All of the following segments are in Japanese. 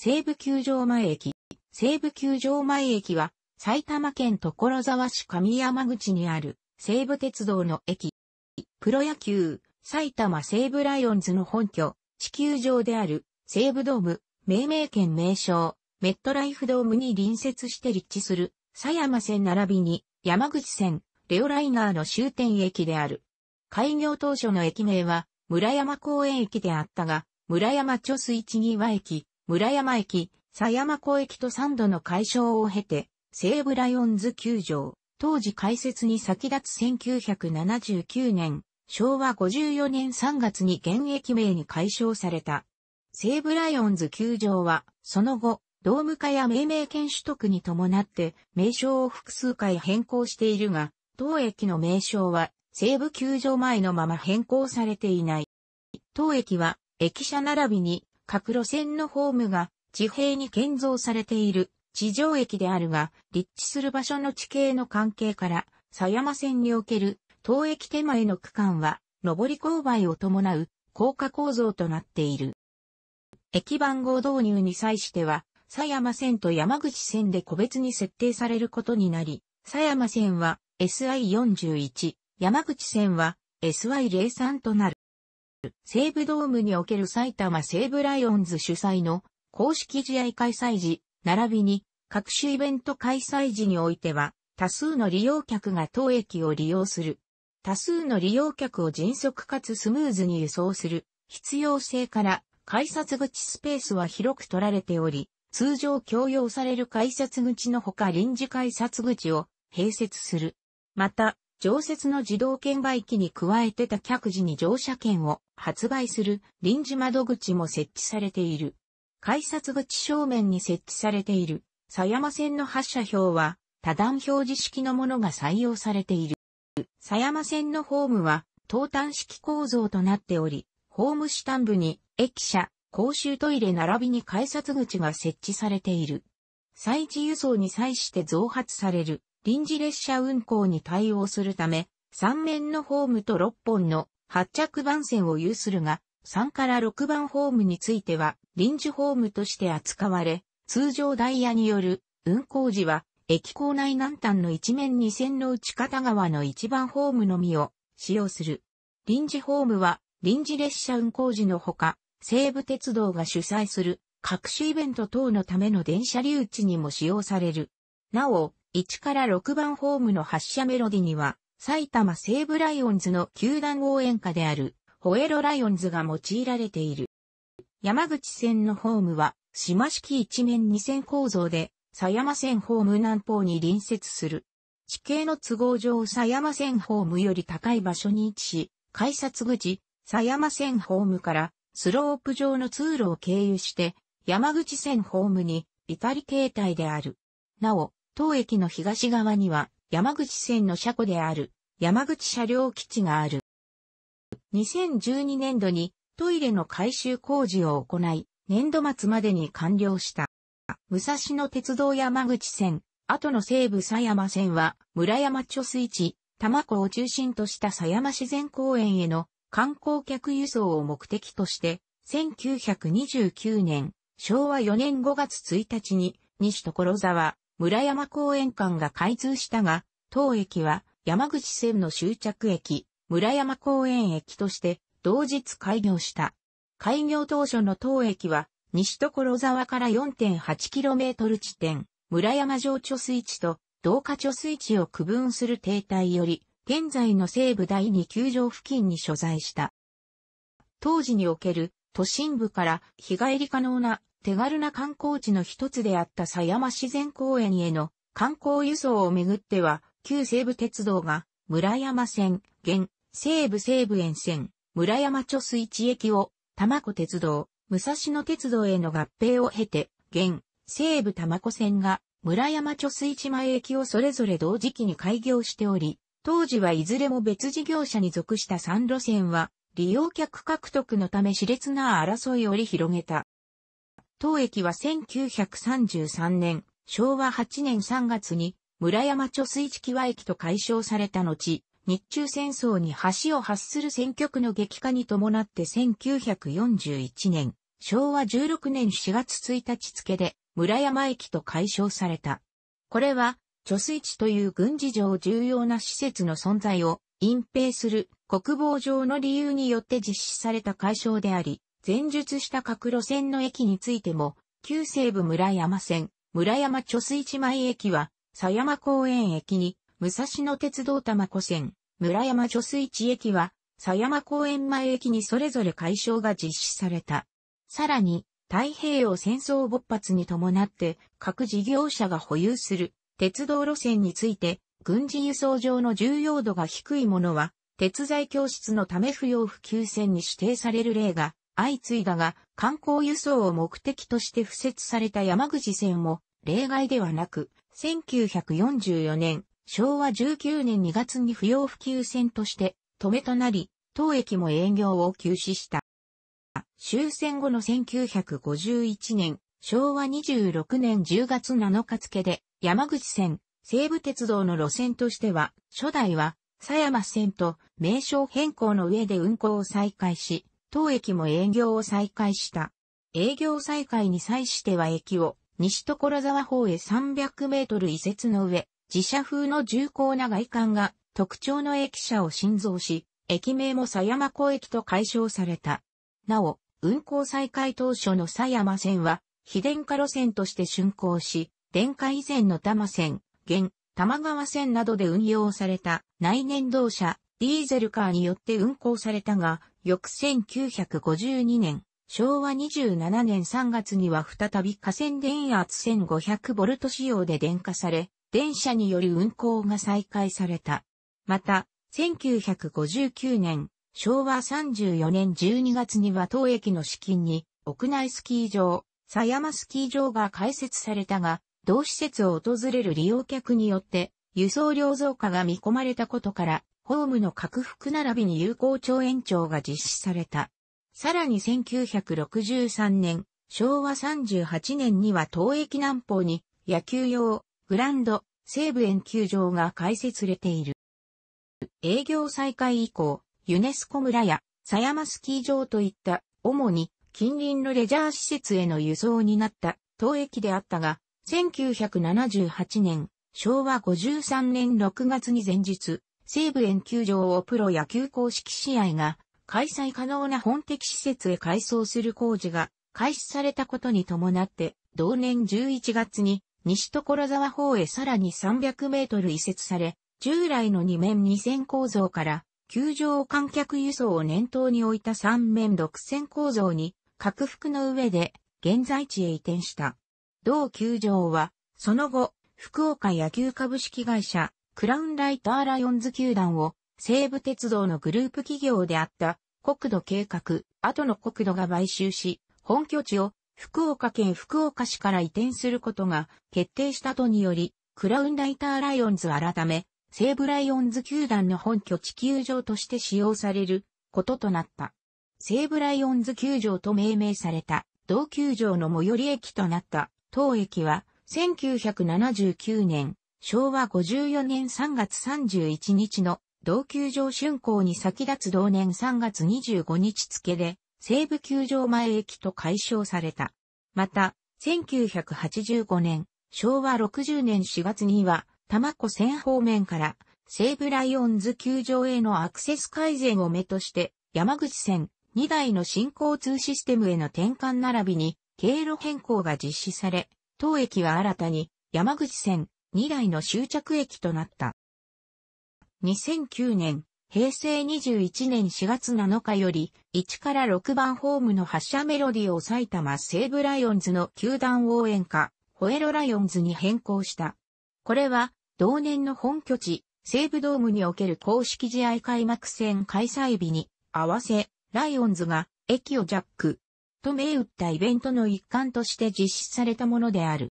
西武球場前駅。西武球場前駅は、埼玉県所沢市上山口にある西武鉄道の駅。プロ野球、埼玉西武ライオンズの本拠、地球上である西武ドーム、命名権名称、メットライフドームに隣接して立地する、狭山線並びに山口線、レオライナーの終点駅である。開業当初の駅名は、村山公園駅であったが、村山貯水一際駅、村山駅、佐山湖駅と3度の解消を経て、西武ライオンズ球場、当時開設に先立つ1979年、昭和54年3月に現役名に解消された。西武ライオンズ球場は、その後、ドーム化や命名権取得に伴って、名称を複数回変更しているが、当駅の名称は、西武球場前のまま変更されていない。当駅は、駅舎並びに、各路線のホームが地平に建造されている地上駅であるが、立地する場所の地形の関係から、狭山線における当駅手前の区間は、上り勾配を伴う高架構造となっている。駅番号導入に際しては、狭山線と山口線で個別に設定されることになり、狭山線は SI41、山口線は SY03 となる。西武ドームにおける埼玉西武ライオンズ主催の公式試合開催時、並びに各種イベント開催時においては、多数の利用客が当駅を利用する。多数の利用客を迅速かつスムーズに輸送する必要性から改札口スペースは広く取られており、通常共用される改札口のほか臨時改札口を併設する。また、常設の自動券売機に加えて他客時に乗車券を発売する臨時窓口も設置されている。改札口正面に設置されている、狭山線の発車表は、多段表示式のものが採用されている。狭山線のホームは、東端式構造となっており、ホーム下端部に、駅舎、公衆トイレ並びに改札口が設置されている。再地輸送に際して増発される臨時列車運行に対応するため、3面のホームと6本の発着番線を有するが、3から6番ホームについては臨時ホームとして扱われ、通常ダイヤによる運行時は駅構内南端の一面2線の内片側の1番ホームのみを使用する。臨時ホームは臨時列車運行時のほか、西武鉄道が主催する各種イベント等のための電車留置にも使用される。なお、1から6番ホームの発車メロディには、埼玉西武ライオンズの球団応援歌である、ホエロライオンズが用いられている。山口線のホームは、島式一面二線構造で、狭山線ホーム南方に隣接する。地形の都合上狭山線ホームより高い場所に位置し、改札口、狭山線ホームからスロープ上の通路を経由して、山口線ホームに、イタリ形態である。なお、当駅の東側には山口線の車庫である山口車両基地がある。2012年度にトイレの改修工事を行い、年度末までに完了した。武蔵野鉄道山口線、後の西武狭山線は村山貯水池、多摩湖を中心とした狭山自然公園への観光客輸送を目的として、1929年、昭和4年5月1日に、西所沢、村山公園間が開通したが、当駅は山口線の終着駅、村山公園駅として同日開業した。開業当初の当駅は西所沢から 4.8km 地点、村山城貯水池と同化貯水池を区分する停滞より、現在の西部第2球場付近に所在した。当時における都心部から日帰り可能な手軽な観光地の一つであった狭山自然公園への観光輸送をめぐっては、旧西武鉄道が村山線、現西武西武沿線、村山貯水池駅を玉子鉄道、武蔵野鉄道への合併を経て、現西武玉子線が村山貯水池前駅をそれぞれ同時期に開業しており、当時はいずれも別事業者に属した3路線は、利用客獲得のため熾烈な争いをり広げた。当駅は1933年、昭和8年3月に村山貯水池際駅と解消された後、日中戦争に橋を発する選挙区の激化に伴って1941年、昭和16年4月1日付で村山駅と解消された。これは、貯水池という軍事上重要な施設の存在を隠蔽する国防上の理由によって実施された解消であり、前述した各路線の駅についても、旧西部村山線、村山貯水池前駅は、狭山公園駅に、武蔵野鉄道玉子線、村山貯水池駅は、狭山公園前駅にそれぞれ解消が実施された。さらに、太平洋戦争勃発に伴って各事業者が保有する鉄道路線について軍事輸送上の重要度が低いものは鉄材教室のため不要不急線に指定される例が相次いだが、観光輸送を目的として付設された山口線も例外ではなく、1944年、昭和19年2月に不要不急線として止めとなり、当駅も営業を休止した。終戦後の1951年、昭和26年10月7日付で、山口線、西武鉄道の路線としては、初代は、狭山線と名称変更の上で運行を再開し、当駅も営業を再開した。営業再開に際しては駅を西所沢方へ300メートル移設の上、自社風の重厚な外観が特徴の駅舎を新造し、駅名も狭山湖駅と解消された。なお、運行再開当初の狭山線は、非電化路線として竣工し、電化以前の多摩線、現、玉川線などで運用された内燃動車、ディーゼルカーによって運行されたが、翌1952年、昭和27年3月には再び河川電圧 1500V 仕様で電化され、電車による運行が再開された。また、1959年、昭和34年12月には当駅の資金に、屋内スキー場、狭山スキー場が開設されたが、同施設を訪れる利用客によって、輸送量増加が見込まれたことから、ホームの拡幅並びに有効長延長が実施された。さらに1963年、昭和38年には東駅南方に野球用グランド西部園球場が開設されている。営業再開以降、ユネスコ村や狭山スキー場といった主に近隣のレジャー施設への輸送になった東駅であったが、1978年、昭和53年6月に前日、西武園球場をプロ野球公式試合が開催可能な本的施設へ改装する工事が開始されたことに伴って、同年11月に西所沢方へさらに300メートル移設され、従来の2面2線構造から球場観客輸送を念頭に置いた3面6線構造に拡幅の上で現在地へ移転した。同球場は、その後、福岡野球株式会社、クラウンライターライオンズ球団を西武鉄道のグループ企業であった国土計画、後の国土が買収し、本拠地を福岡県福岡市から移転することが決定したとにより、クラウンライターライオンズ改め、西武ライオンズ球団の本拠地球場として使用されることとなった。西武ライオンズ球場と命名された同球場の最寄り駅となった当駅は1979年昭和54年3月31日の同球場竣工に先立つ同年3月25日付で、西武球場前駅と解消された。また、1985年、昭和60年4月には、多摩湖線方面から西武ライオンズ球場へのアクセス改善を目として、山口線2台の新交通システムへの転換並びに経路変更が実施され、当駅は新たに山口線2台の終着駅となった。2009年、平成21年4月7日より、1から6番ホームの発車メロディを埼玉西武ライオンズの球団応援歌、ホエロライオンズに変更した。これは、同年の本拠地、西武ドームにおける公式試合開幕戦開催日に、合わせ、ライオンズが、駅をジャック、と銘打ったイベントの一環として実施されたものである。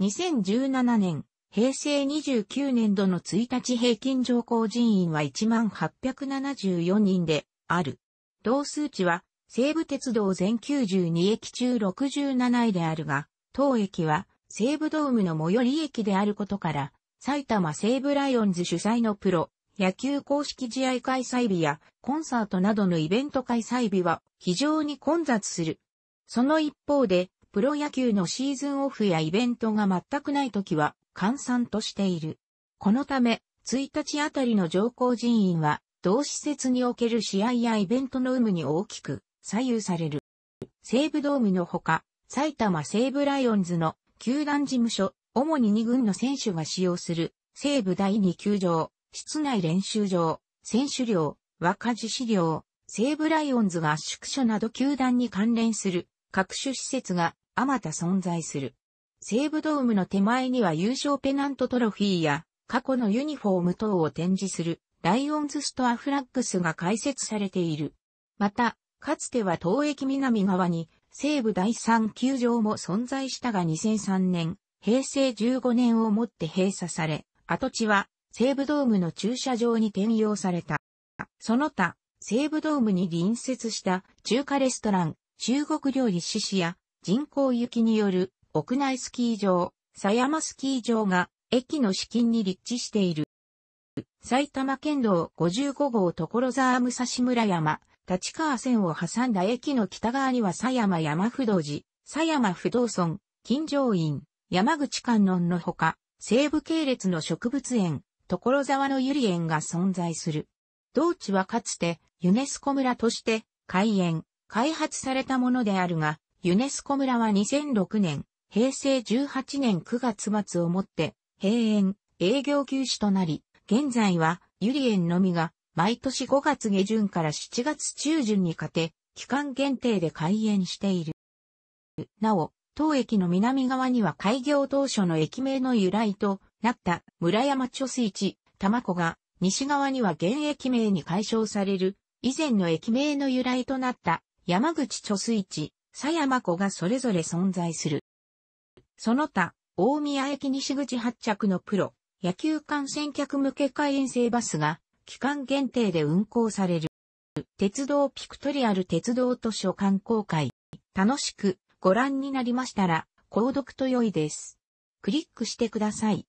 2017年、平成29年度の1日平均上降人員は1874人である。同数値は西武鉄道全92駅中67位であるが、当駅は西武ドームの最寄り駅であることから、埼玉西武ライオンズ主催のプロ、野球公式試合開催日やコンサートなどのイベント開催日は非常に混雑する。その一方で、プロ野球のシーズンオフやイベントが全くない時は、換算としている。このため、1日あたりの上降人員は、同施設における試合やイベントの有無に大きく左右される。西武ドームのほか、埼玉西武ライオンズの球団事務所、主に2軍の選手が使用する西武第2球場、室内練習場、選手寮、若獅子寮、西武ライオンズ合宿所など球団に関連する各種施設があまた存在する。西武ドームの手前には優勝ペナントトロフィーや過去のユニフォーム等を展示するライオンズストアフラッグスが開設されている。また、かつては東駅南側に西武第3球場も存在したが2003年、平成15年をもって閉鎖され、跡地は西武ドームの駐車場に転用された。その他、西武ドームに隣接した中華レストラン、中国料理獅子や人工雪による屋内スキー場、狭山スキー場が駅の資金に立地している。埼玉県道55号所沢武蔵村山、立川線を挟んだ駅の北側には狭山山不動寺、狭山不動村、金城院、山口観音のほか、西部系列の植物園、所沢のゆり園が存在する。同地はかつてユネスコ村として開園、開発されたものであるが、ユネスコ村は2006年、平成18年9月末をもって、閉園、営業休止となり、現在は、リエ園のみが、毎年5月下旬から7月中旬にかけ、期間限定で開園している。なお、当駅の南側には開業当初の駅名の由来となった村山貯水池、玉子が、西側には現駅名に解消される、以前の駅名の由来となった山口貯水池、狭山湖がそれぞれ存在する。その他、大宮駅西口発着のプロ、野球観戦客向け会員制バスが、期間限定で運行される。鉄道ピクトリアル鉄道図書観光会。楽しくご覧になりましたら、購読と良いです。クリックしてください。